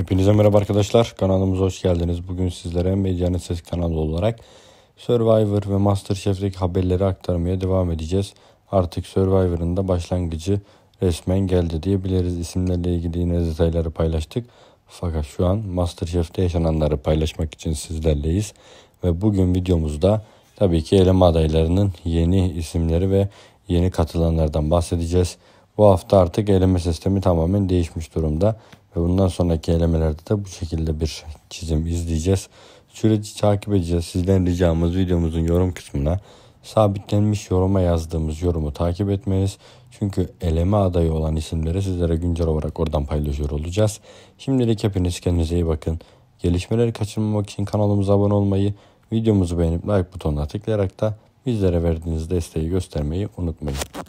Hepinize merhaba arkadaşlar. Kanalımıza hoş geldiniz. Bugün sizlere Medyanın Ses kanalı olarak Survivor ve Masterchef'teki haberleri aktarmaya devam edeceğiz. Artık Survivor'ın da başlangıcı resmen geldi diyebiliriz. İsimlerle ilgili yine detayları paylaştık. Fakat şu an Masterchef'te yaşananları paylaşmak için sizlerleyiz. Ve bugün videomuzda tabii ki eleme adaylarının yeni isimleri ve yeni katılanlardan bahsedeceğiz. Bu hafta artık eleme sistemi tamamen değişmiş durumda ve bundan sonraki elemelerde de bu şekilde bir çizim izleyeceğiz. Süreci takip edeceğiz. Sizden ricamız videomuzun yorum kısmına sabitlenmiş yoruma yazdığımız yorumu takip etmeniz. Çünkü eleme adayı olan isimleri sizlere güncel olarak oradan paylaşıyor olacağız. Şimdilik hepiniz kendinize iyi bakın. Gelişmeleri kaçırmamak için kanalımıza abone olmayı, videomuzu beğenip like butonuna tıklayarak da bizlere verdiğiniz desteği göstermeyi unutmayın.